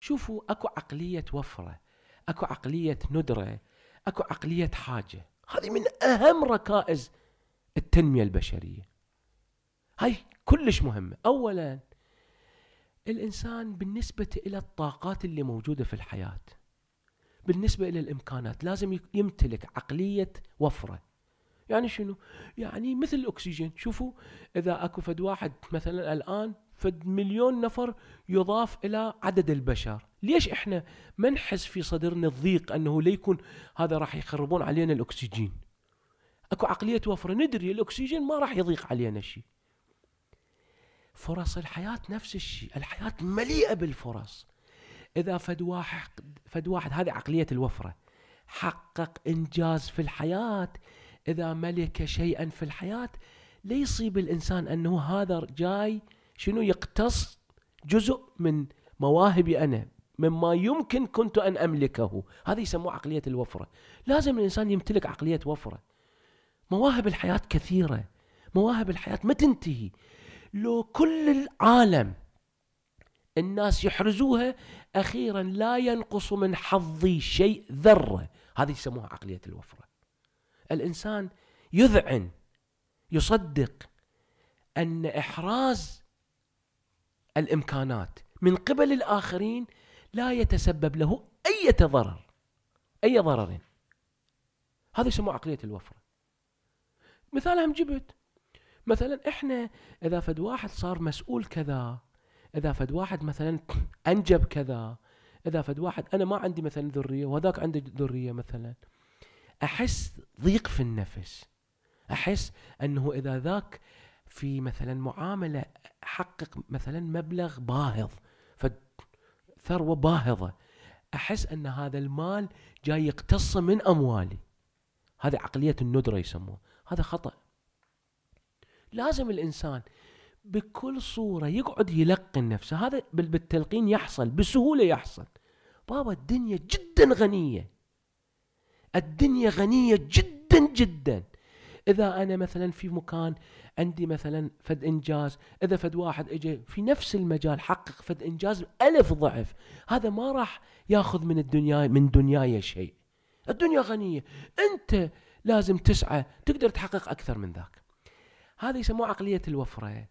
شوفوا اكو عقليه وفره اكو عقليه ندره اكو عقليه حاجه هذه من اهم ركائز التنميه البشريه هاي كلش مهمه اولا الانسان بالنسبه الى الطاقات اللي موجوده في الحياه بالنسبه الى الامكانات لازم يمتلك عقليه وفره يعني شنو يعني مثل الاكسجين شوفوا اذا اكو فد واحد مثلا الان فمليون نفر يضاف الى عدد البشر ليش احنا ما نحس في صدرنا الضيق انه ليكن هذا راح يخربون علينا الاكسجين اكو عقليه وفره ندري الاكسجين ما راح يضيق علينا شيء فرص الحياه نفس الشيء الحياه مليئه بالفرص اذا فد واحد فد واحد هذه عقليه الوفره حقق انجاز في الحياه اذا ملك شيئا في الحياه لا يصيب الانسان انه هذا جاي شنو يقتص جزء من مواهبي أنا مما يمكن كنت أن أملكه هذا يسموه عقلية الوفرة لازم الإنسان يمتلك عقلية وفرة مواهب الحياة كثيرة مواهب الحياة ما تنتهي لو كل العالم الناس يحرزوها أخيرا لا ينقص من حظي شيء ذرة هذه يسموها عقلية الوفرة الإنسان يذعن يصدق أن إحراز الامكانات من قبل الاخرين لا يتسبب له اي ضرر اي ضرر هذا يسموه عقليه الوفره مثال هم جبت مثلا احنا اذا فد واحد صار مسؤول كذا اذا فد واحد مثلا انجب كذا اذا فد واحد انا ما عندي مثلا ذريه وهذاك عنده ذريه مثلا احس ضيق في النفس احس انه اذا ذاك في مثلا معامله احقق مثلا مبلغ باهظ ثروه باهظه احس ان هذا المال جاي يقتص من اموالي هذه عقليه الندره يسموها هذا خطا لازم الانسان بكل صوره يقعد يلقن نفسه هذا بالتلقين يحصل بسهوله يحصل بابا الدنيا جدا غنيه الدنيا غنيه جدا جدا اذا انا مثلا في مكان عندي مثلا فد انجاز اذا فد واحد اجى في نفس المجال حقق فد انجاز الف ضعف هذا ما راح ياخذ من الدنيا من دنياي شيء الدنيا غنيه انت لازم تسعى تقدر تحقق اكثر من ذاك هذه يسموها عقليه الوفره